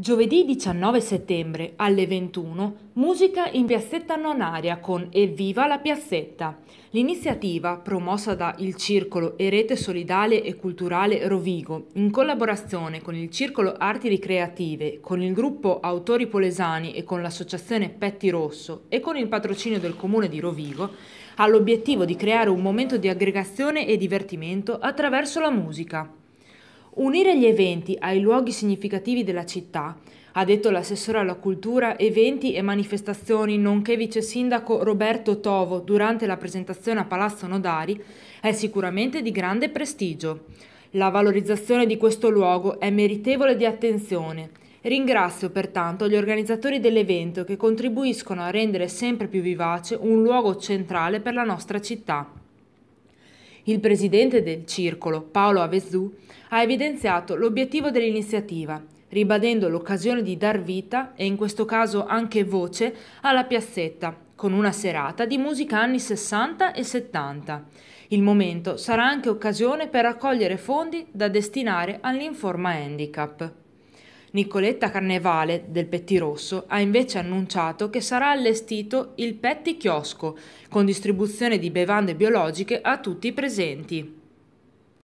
Giovedì 19 settembre alle 21 musica in piazzetta Nonaria con Evviva la piazzetta. L'iniziativa, promossa da Il Circolo e Rete Solidale e Culturale Rovigo, in collaborazione con il Circolo Arti Ricreative, con il gruppo Autori Polesani e con l'associazione Petti Rosso e con il patrocinio del comune di Rovigo, ha l'obiettivo di creare un momento di aggregazione e divertimento attraverso la musica. Unire gli eventi ai luoghi significativi della città, ha detto l'assessore alla cultura, eventi e manifestazioni, nonché vice sindaco Roberto Tovo durante la presentazione a Palazzo Nodari, è sicuramente di grande prestigio. La valorizzazione di questo luogo è meritevole di attenzione. Ringrazio pertanto gli organizzatori dell'evento che contribuiscono a rendere sempre più vivace un luogo centrale per la nostra città. Il presidente del circolo, Paolo Avezzù, ha evidenziato l'obiettivo dell'iniziativa, ribadendo l'occasione di dar vita, e in questo caso anche voce, alla piazzetta, con una serata di musica anni 60 e 70. Il momento sarà anche occasione per raccogliere fondi da destinare all'Informa Handicap. Nicoletta Carnevale, del Pettirosso, ha invece annunciato che sarà allestito il Petti Chiosco, con distribuzione di bevande biologiche a tutti i presenti.